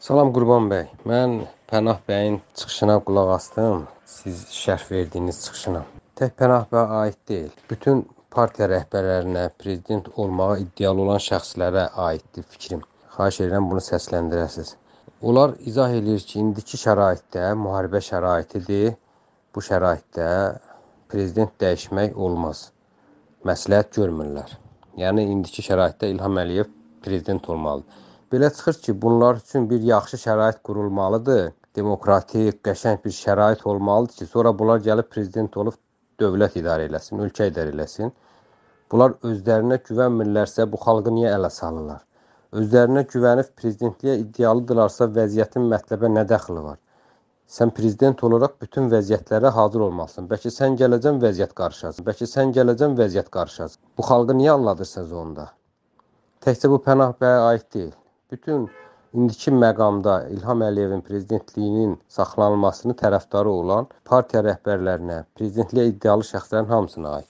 Salam Qurban bəy. Mən Pənah bəyin çıxışına qulaq asdım. Siz şərh verdiyiniz çıxışına. Tək Pənah bəyə aid deyil. Bütün partiya rəhbərlərinə, prezident olmağa iddialı olan şəxslərə aiddir fikrim. Xahiş edirəm bunu səsləndirəsiniz. Onlar izah eləyir ki, indiki şəraitdə müharibə şəraitidir. Bu şəraitdə prezident dəyişmək olmaz. Məsləhət görmürlər. Yəni indiki şəraitdə İlham Əliyev prezident olmalıdır. Belə çıxır ki, bunlar üçün bir yaxşı şərait qurulmalıdır. Demokratik, qəşəng bir şərait olmalıdır ki, sonra bunlar gəlib prezident olub dövlət idarə eləsin, ölkə idarə eləsin. Bunlar özlərinə güvənmirlərsə, bu xalqı niyə ələ salırlar? özlərinə güvənib prezidentliyə iddialıdırlarsa vəziyyətin mətləbə nə dəxli var? Sən prezident olaraq bütün vəziyyətlərə hazır olmalısan. Bəlkə sən gələcən vəziyyət qarışacaq. Bəlkə sən gələcən vəziyyət qarışacaq. Bu xalqı niyə aldadırsanız onda? Təkcə bu Pənah bəyə aid deyil bütün indiki məqamda İlham Əliyevin prezidentliyinin saxlanılmasını tərəfdarı olan partiya rəhbərlərinə, prezidentliyə iddialı şəxslərin hamısına aiddir.